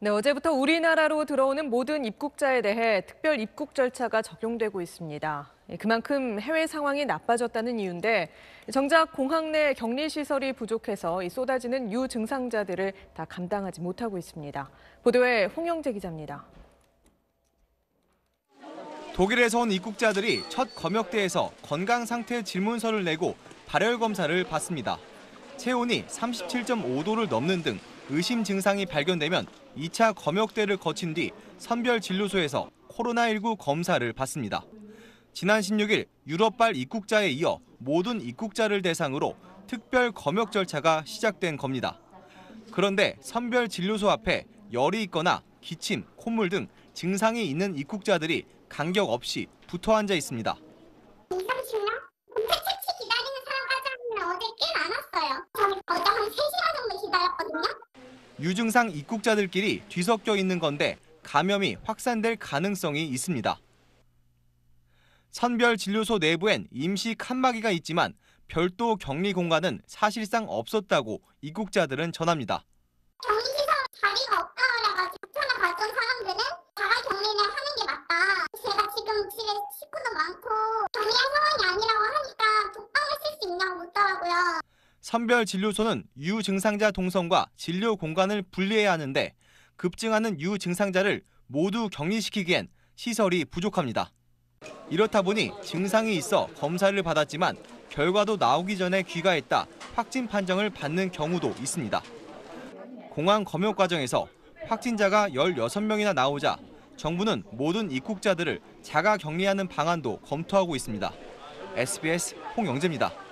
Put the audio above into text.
네, 어제부터 우리나라로 들어오는 모든 입국자에 대해 특별 입국 절차가 적용되고 있습니다. 예, 그만큼 해외 상황이 나빠졌다는 이유인데 정작 공항 내 격리 시설이 부족해서 쏟아지는 유증상자들을 다 감당하지 못하고 있습니다. 보도에 홍영재 기자입니다. 독일에서 온 입국자들이 첫 검역대에서 건강 상태 질문서를 내고 발열 검사를 받습니다. 체온이 37.5도를 넘는 등 의심 증상이 발견되면 2차 검역대를 거친 뒤 선별 진료소에서 코로나19 검사를 받습니다. 지난 16일 유럽발 입국자에 이어 모든 입국자를 대상으로 특별 검역 절차가 시작된 겁니다. 그런데 선별 진료소 앞에 열이 있거나 기침, 콧물 등 증상이 있는 입국자들이 간격 없이 붙어 앉아 있습니다. 유증상 입국자들끼리 뒤섞여 있는 건데 감염이 확산될 가능성이 있습니다. 선별진료소 내부엔 임시 칸막이가 있지만 별도 격리 공간은 사실상 없었다고 입국자들은 전합니다. 선별 진료소는 유증상자 동선과 진료 공간을 분리해야 하는데 급증하는 유증상자를 모두 격리시키기엔 시설이 부족합니다. 이렇다 보니 증상이 있어 검사를 받았지만 결과도 나오기 전에 귀가했다 확진 판정을 받는 경우도 있습니다. 공항 검역 과정에서 확진자가 16명이나 나오자 정부는 모든 입국자들을 자가 격리하는 방안도 검토하고 있습니다. SBS 홍영재입니다.